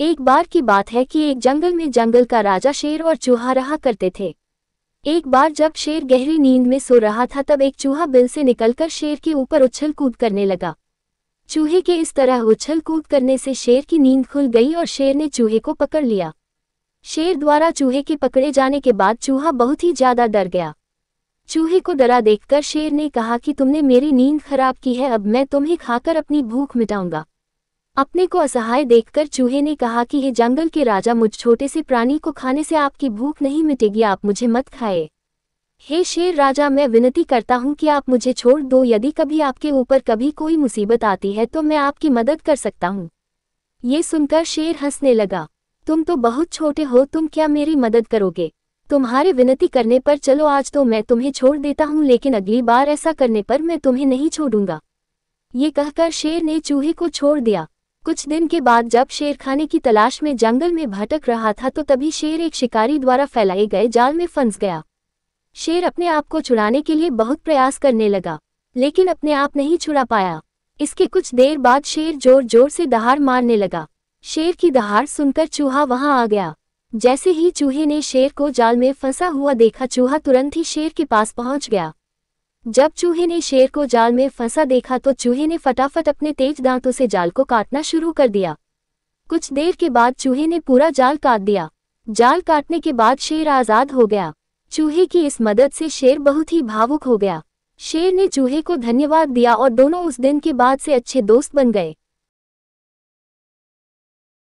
एक बार की बात है कि एक जंगल में जंगल का राजा शेर और चूहा रहा करते थे एक बार जब शेर गहरी नींद में सो रहा था तब एक चूहा बिल से निकलकर शेर के ऊपर उछल कूद करने लगा चूहे के इस तरह उछल कूद करने से शेर की नींद खुल गई और शेर ने चूहे को पकड़ लिया शेर द्वारा चूहे के पकड़े जाने के बाद चूहा बहुत ही ज्यादा डर गया चूहे को डरा देखकर शेर ने कहा कि तुमने मेरी नींद खराब की है अब मैं तुम्हें खाकर अपनी भूख मिटाऊंगा अपने को असहाय देखकर चूहे ने कहा कि हे जंगल के राजा मुझ छोटे से प्राणी को खाने से आपकी भूख नहीं मिटेगी आप मुझे मत खाए हे शेर राजा मैं विनती करता हूँ कि आप मुझे छोड़ दो यदि कभी आपके ऊपर कभी कोई मुसीबत आती है तो मैं आपकी मदद कर सकता हूँ ये सुनकर शेर हंसने लगा तुम तो बहुत छोटे हो तुम क्या मेरी मदद करोगे तुम्हारे विनती करने पर चलो आज तो मैं तुम्हें छोड़ देता हूँ लेकिन अगली बार ऐसा करने पर मैं तुम्हें नहीं छोड़ूंगा ये कहकर शेर ने चूहे को छोड़ दिया कुछ दिन के बाद जब शेर खाने की तलाश में जंगल में भटक रहा था तो तभी शेर एक शिकारी द्वारा फैलाए गए जाल में फंस गया शेर अपने आप को छुड़ाने के लिए बहुत प्रयास करने लगा लेकिन अपने आप नहीं छुड़ा पाया इसके कुछ देर बाद शेर जोर जोर से दहाड़ मारने लगा शेर की दहाड़ सुनकर चूहा वहां आ गया जैसे ही चूहे ने शेर को जाल में फंसा हुआ देखा चूहा तुरंत ही शेर के पास पहुंच गया जब चूहे ने शेर को जाल में फंसा देखा तो चूहे ने फटाफट अपने तेज दांतों से जाल को काटना शुरू कर दिया कुछ देर के बाद चूहे ने पूरा जाल काट दिया जाल काटने के बाद शेर आज़ाद हो गया चूहे की इस मदद से शेर बहुत ही भावुक हो गया शेर ने चूहे को धन्यवाद दिया और दोनों उस दिन के बाद से अच्छे दोस्त बन गए